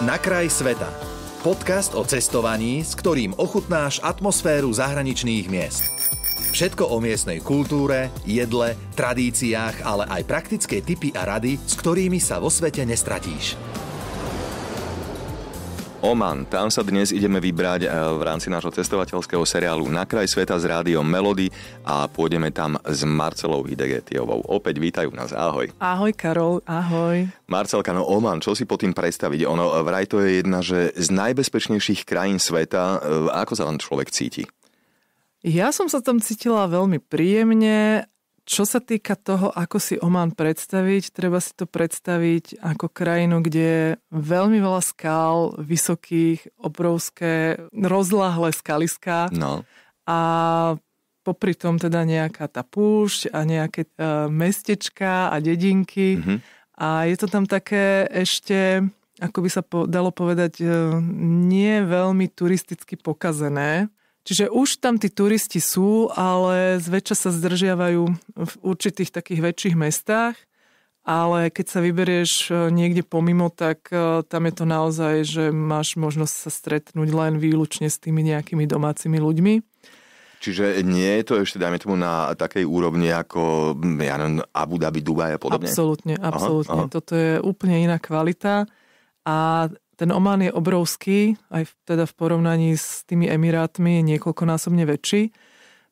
Na kraj sveta. Podcast o cestovaní, s ktorým ochutnáš atmosféru zahraničných miest. Všetko o miestnej kultúre, jedle, tradíciách, ale aj praktické tipy a rady, s ktorými sa vo svete nestratíš. Oman. Tam sa dnes ideme vybrať eh, v rámci nášho cestovateľského seriálu Na kraj sveta s rádiom Melody a pôjdeme tam s Marcelou Hidegetiovou. Opäť vítajú nás, ahoj. Ahoj Karol, ahoj. Marcelka, no Oman, čo si po tým predstaviť? Ono vraj to je jedna že z najbezpečnejších krajín sveta. Eh, ako sa vám človek cíti? Ja som sa tam cítila veľmi príjemne čo sa týka toho, ako si Oman predstaviť, treba si to predstaviť ako krajinu, kde je veľmi veľa skál, vysokých, obrovské, rozláhle skaliská. No. A popri tom teda nejaká tá púšť a nejaké uh, mestečka a dedinky. Mm-hmm. A je to tam také ešte, ako by sa po, dalo povedať, uh, nie veľmi turisticky pokazené. Čiže už tam tí turisti sú, ale zväčša sa zdržiavajú v určitých takých väčších mestách, ale keď sa vyberieš e, niekde pomimo, tak e, tam je to naozaj, že máš možnosť sa stretnúť len výlučne s tými nejakými domácimi ľuďmi. Čiže nie je to ešte, dajme tomu, na takej úrovni ako mm, ja neviem, Abu Dhabi, Dubaj a podobne? Absolútne, absolútne. Toto je úplne iná kvalita a ten Oman je obrovský, aj teda v porovnaní s tými Emirátmi je niekoľkonásobne väčší,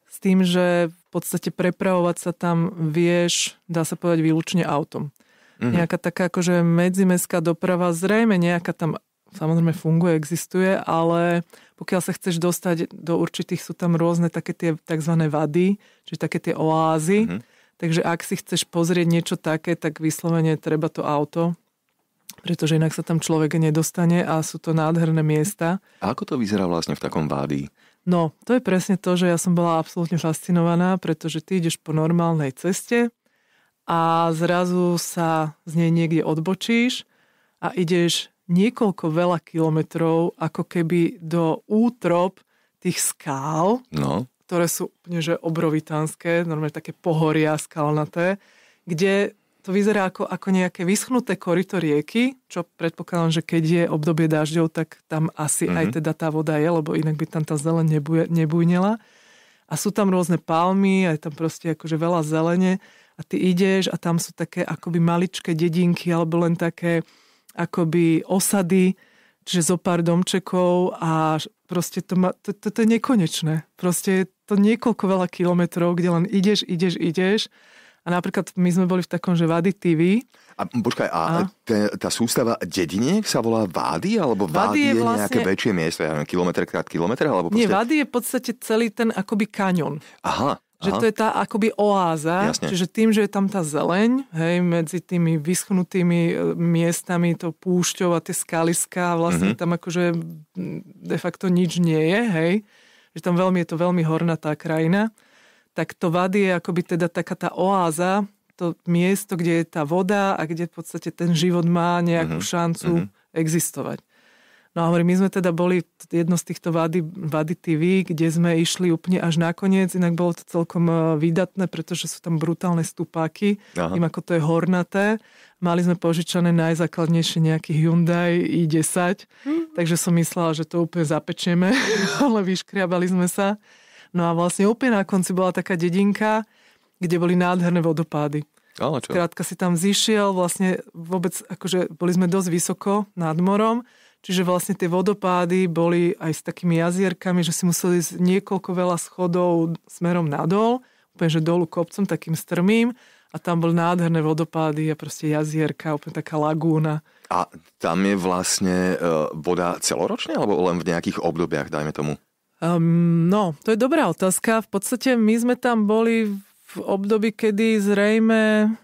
s tým, že v podstate prepravovať sa tam vieš, dá sa povedať, výlučne autom. Mm-hmm. Nejaká taká akože medzimestská doprava, zrejme nejaká tam samozrejme funguje, existuje, ale pokiaľ sa chceš dostať do určitých, sú tam rôzne také tie tzv. vady, čiže také tie oázy. Mm-hmm. Takže ak si chceš pozrieť niečo také, tak vyslovene treba to auto, pretože inak sa tam človek nedostane a sú to nádherné miesta. A ako to vyzerá vlastne v takom vádii? No, to je presne to, že ja som bola absolútne fascinovaná, pretože ty ideš po normálnej ceste a zrazu sa z nej niekde odbočíš a ideš niekoľko veľa kilometrov ako keby do útrop tých skál, no. ktoré sú úplne že obrovitánske, normálne také pohoria skalnaté, kde to vyzerá ako, ako nejaké vyschnuté korito rieky, čo predpokladám, že keď je obdobie dažďov, tak tam asi mm-hmm. aj mhm. teda tá voda je, lebo inak by tam tá zelen nebuj, nebujnela. A sú tam rôzne palmy, aj tam proste akože veľa zelene a ty ideš a tam sú také akoby maličké dedinky alebo len také akoby osady, že zo pár domčekov a proste to, ma, to, to, to je nekonečné. Proste je to niekoľko veľa kilometrov, kde len ideš, ideš, ideš a napríklad my sme boli v takom, že Vady TV. A počkaj, a, a? T- tá sústava dediniek sa volá Vady? Alebo Vady, je, vlastne... nejaké väčšie miesto, ja neviem, kilometr krát kilometr? Alebo proste... Nie, Vády je v podstate celý ten akoby kaňon. Aha. Že Aha. to je tá akoby oáza, Jasne. čiže tým, že je tam tá zeleň, hej, medzi tými vyschnutými e, miestami, to púšťou a tie skaliska, vlastne mm-hmm. tam akože de facto nič nie je, hej, že tam veľmi je to veľmi hornatá krajina tak to vad je akoby teda taká tá oáza, to miesto, kde je tá voda a kde v podstate ten život má nejakú uh-huh. šancu uh-huh. existovať. No a hovorím, my sme teda boli jedno z týchto Vady, Vady TV, kde sme išli úplne až nakoniec, inak bolo to celkom e, výdatné, pretože sú tam brutálne stupáky, Aha. tým ako to je hornaté. Mali sme požičané najzákladnejšie nejaký Hyundai i10, hm. takže som myslela, že to úplne zapečieme, ale vyškriabali sme sa. No a vlastne úplne na konci bola taká dedinka, kde boli nádherné vodopády. Ale čo? Krátka si tam zišiel, vlastne vôbec, akože boli sme dosť vysoko nad morom, čiže vlastne tie vodopády boli aj s takými jazierkami, že si museli ísť niekoľko veľa schodov smerom nadol, úplne že dolu kopcom, takým strmým a tam boli nádherné vodopády a proste jazierka, úplne taká lagúna. A tam je vlastne e, voda celoročne alebo len v nejakých obdobiach, dajme tomu? Um, no, to je dobrá otázka. V podstate my sme tam boli v období, kedy zrejme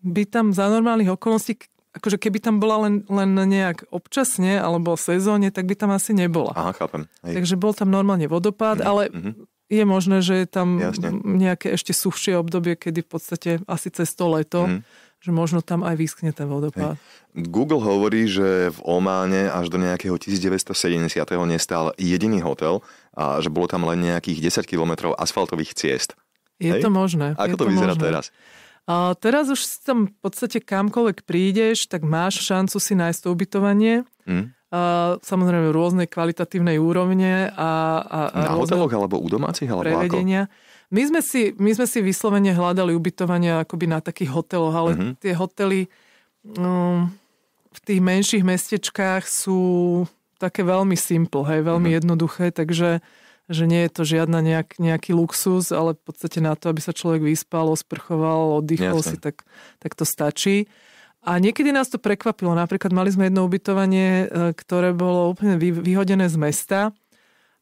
by tam za normálnych okolností, akože keby tam bola len, len nejak občasne alebo sezóne, tak by tam asi nebola. Aha, chápem. Hej. Takže bol tam normálne vodopád, mm ale mm-hmm. je možné, že je tam Jasne. nejaké ešte suchšie obdobie, kedy v podstate asi cez to leto mm že možno tam aj vyskne ten vodopád. Hey. Google hovorí, že v Ománe až do nejakého 1970. nestal jediný hotel a že bolo tam len nejakých 10 kilometrov asfaltových ciest. Je hey? to možné. Ako to, to vyzerá možné. teraz? A teraz už tam v podstate kamkoľvek prídeš, tak máš šancu si nájsť to ubytovanie. Mm a samozrejme rôznej kvalitatívnej úrovne. A, a, a Na hoteloch alebo u domácich? Alebo prevedenia. Ako? My sme, si, my sme si vyslovene hľadali ubytovania akoby na takých hoteloch, ale mm-hmm. tie hotely um, v tých menších mestečkách sú také veľmi simple, hej, veľmi mm-hmm. jednoduché, takže že nie je to žiadna nejak, nejaký luxus, ale v podstate na to, aby sa človek vyspal, osprchoval, oddychol Jasne. si, tak, tak to stačí. A niekedy nás to prekvapilo. Napríklad mali sme jedno ubytovanie, e, ktoré bolo úplne vyhodené z mesta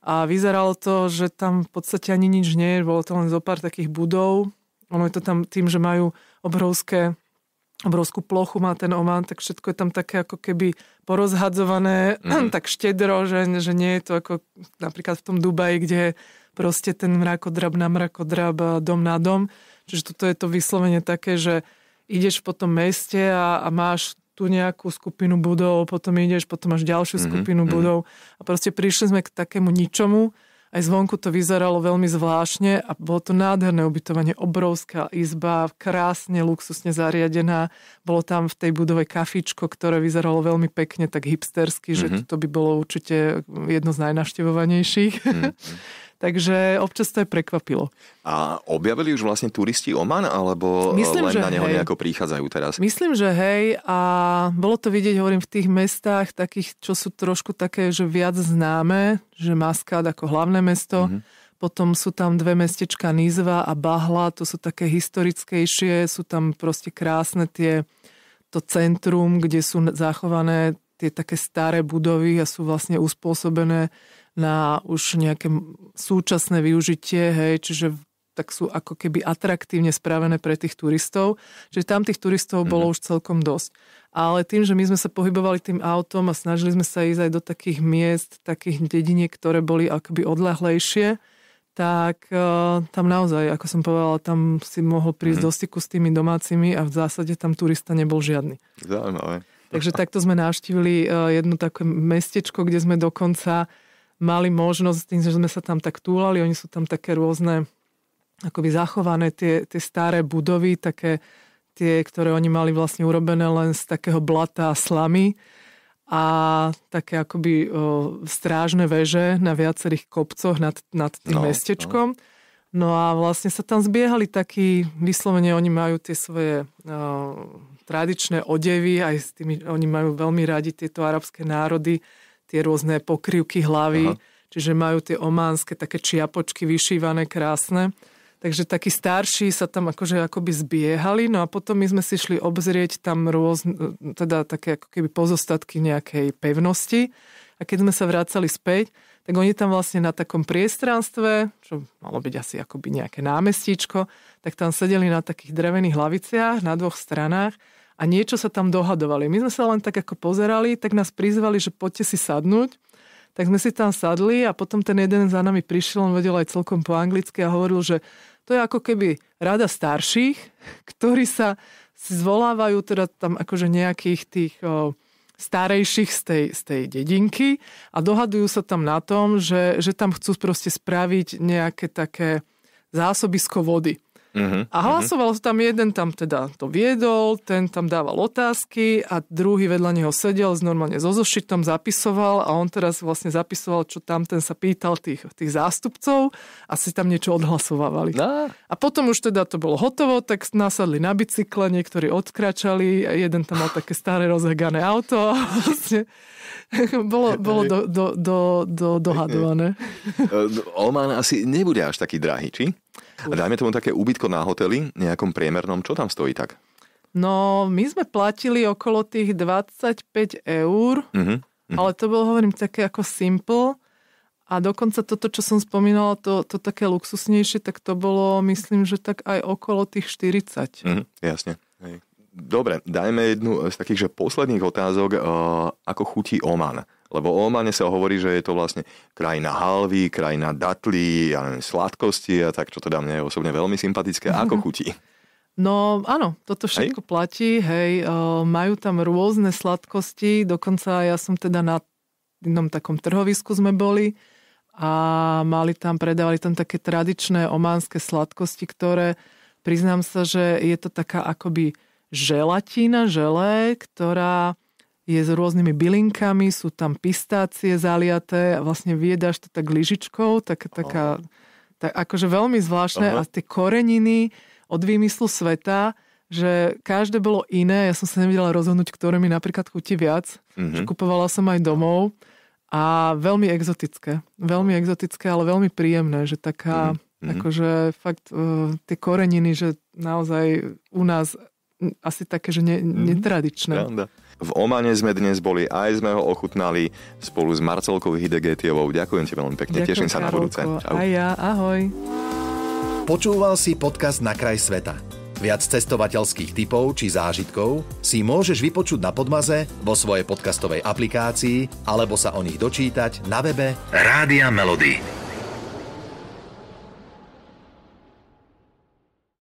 a vyzeralo to, že tam v podstate ani nič nie je, bolo to len zo pár takých budov. Ono je to tam tým, že majú obrovské obrovskú plochu má ten Oman, tak všetko je tam také ako keby porozhadzované, mm. tak štedro, že, že nie je to ako napríklad v tom Dubaji, kde je proste ten mrakodrab na mrakodrab, dom na dom. Čiže toto je to vyslovene také, že ideš po tom meste a, a máš tu nejakú skupinu budov, potom ideš, potom máš ďalšiu mm-hmm, skupinu mm-hmm. budov. A proste prišli sme k takému ničomu. Aj zvonku to vyzeralo veľmi zvláštne a bolo to nádherné ubytovanie. Obrovská izba, krásne, luxusne zariadená. Bolo tam v tej budove kafičko, ktoré vyzeralo veľmi pekne, tak hipstersky, mm-hmm. že mhm. to by bolo určite jedno z najnaštevovanejších. Mm-hmm. Takže občas to je prekvapilo. A objavili už vlastne turisti Oman, alebo eh, Myslím, len že na neho hej. nejako prichádzajú teraz? Myslím, že hej. A bolo to vidieť, hovorím, v tých mestách takých, čo sú trošku také, že viac známe, že Maskát ako hlavné mesto. Mm-hmm. Potom sú tam dve mestečka Nizva a Bahla, to sú také historickejšie, sú tam proste krásne tie, to centrum, kde sú zachované tie také staré budovy a sú vlastne uspôsobené na už nejaké súčasné využitie, hej, čiže tak sú ako keby atraktívne spravené pre tých turistov. Čiže tam tých turistov mhm. bolo mm-hmm. už celkom dosť. Ale tým, že my sme sa pohybovali tým autom a snažili sme sa ísť aj do takých miest, takých dediniek, ktoré boli akoby odlahlejšie, tak e, tam naozaj, ako som povedala, tam si mohol prísť mm-hmm. do styku s tými domácimi a v zásade tam turista nebol žiadny. Zaujímavé. Takže takto sme navštívili e, jedno také mestečko, kde sme dokonca uh, mali možnosť, tým, že sme sa tam tak túlali, oni sú tam také rôzne akoby zachované tie, tie staré budovy, také tie, ktoré oni mali vlastne urobené len z takého blata a slamy a také akoby o, strážne veže na viacerých kopcoch nad, nad tým no, mestečkom. No. no a vlastne sa tam zbiehali takí, vyslovene oni majú tie svoje o, tradičné odevy, aj s tými, oni majú veľmi radi tieto arabské národy, tie rôzne pokrývky hlavy, Aha. čiže majú tie ománske také čiapočky vyšívané krásne. Takže takí starší sa tam akože akoby zbiehali, no a potom my sme si šli obzrieť tam rôzne, teda také ako keby pozostatky nejakej pevnosti. A keď sme sa vracali späť, tak oni tam vlastne na takom priestranstve, čo malo byť asi akoby nejaké námestíčko, tak tam sedeli na takých drevených laviciach na dvoch stranách a niečo sa tam dohadovali. My sme sa len tak ako pozerali, tak nás prizvali, že poďte si sadnúť. Tak sme si tam sadli a potom ten jeden za nami prišiel, on vedel aj celkom po anglicky a hovoril, že to je ako keby rada starších, ktorí sa zvolávajú teda tam akože nejakých tých o, starejších z tej, z tej dedinky a dohadujú sa tam na tom, že, že tam chcú proste spraviť nejaké také zásobisko vody. Uh-huh. A mhm. hlasoval uh-huh. tam jeden, tam teda to viedol, ten tam dával otázky a druhý vedľa neho sedel normálne so zošitom, zapisoval a on teraz vlastne zapisoval, čo tam ten sa pýtal tých, tých zástupcov a si tam niečo odhlasovávali. No. A potom už teda to bolo hotovo, tak nasadli na bicykle, niektorí odkračali a jeden tam mal také staré rozhegané auto a vlastne bolo, bolo do, do, do, do, dohadované. Eh, no, Oman asi nebude až taký drahý, či? A dajme tomu také úbytko na hoteli, nejakom priemernom, čo tam stojí tak? No, my sme platili okolo tých 25 eur, uh-huh, uh-huh. ale to bolo, hovorím, také ako simple. A dokonca toto, čo som spomínala, to, to také luxusnejšie, tak to bolo, myslím, že tak aj okolo tých 40. Uh-huh, mhm, jasne. Hej. Dobre, dajme jednu z takých že posledných otázok, eh, ako chutí Oman. Lebo o Omane sa hovorí, že je to vlastne krajina halvy, krajina datlí, ja neviem, sladkosti a tak, čo teda mne je osobne veľmi sympatické. Ako chutí? No áno, toto všetko hej? platí, hej, eh, majú tam rôzne sladkosti, dokonca ja som teda na jednom takom trhovisku sme boli a mali tam, predávali tam také tradičné ománske sladkosti, ktoré priznám sa, že je to taká akoby Želatina želé, ktorá je s rôznymi bylinkami, sú tam pistácie zaliaté a vlastne viedaš to tak lyžičkou, tak, taká, tak akože veľmi zvláštne Aha. a tie koreniny od výmyslu sveta, že každé bolo iné, ja som sa nevedela rozhodnúť, ktoré mi napríklad chutí viac, mm-hmm. kupovala som aj domov a veľmi exotické, veľmi exotické, ale veľmi príjemné, že taká, mm-hmm. akože fakt uh, tie koreniny, že naozaj u nás asi také, že ne, mm. netradičné. Pravda. V Omane sme dnes boli, aj sme ho ochutnali spolu s Marcelkou Hidegetievou. Ďakujem ti veľmi pekne, Ďakujem, teším sa Karolko. na budúce. Čau. Aj ja, ahoj. Počúval si podcast Na kraj sveta. Viac cestovateľských typov či zážitkov si môžeš vypočuť na Podmaze vo svojej podcastovej aplikácii alebo sa o nich dočítať na webe Rádia Melody.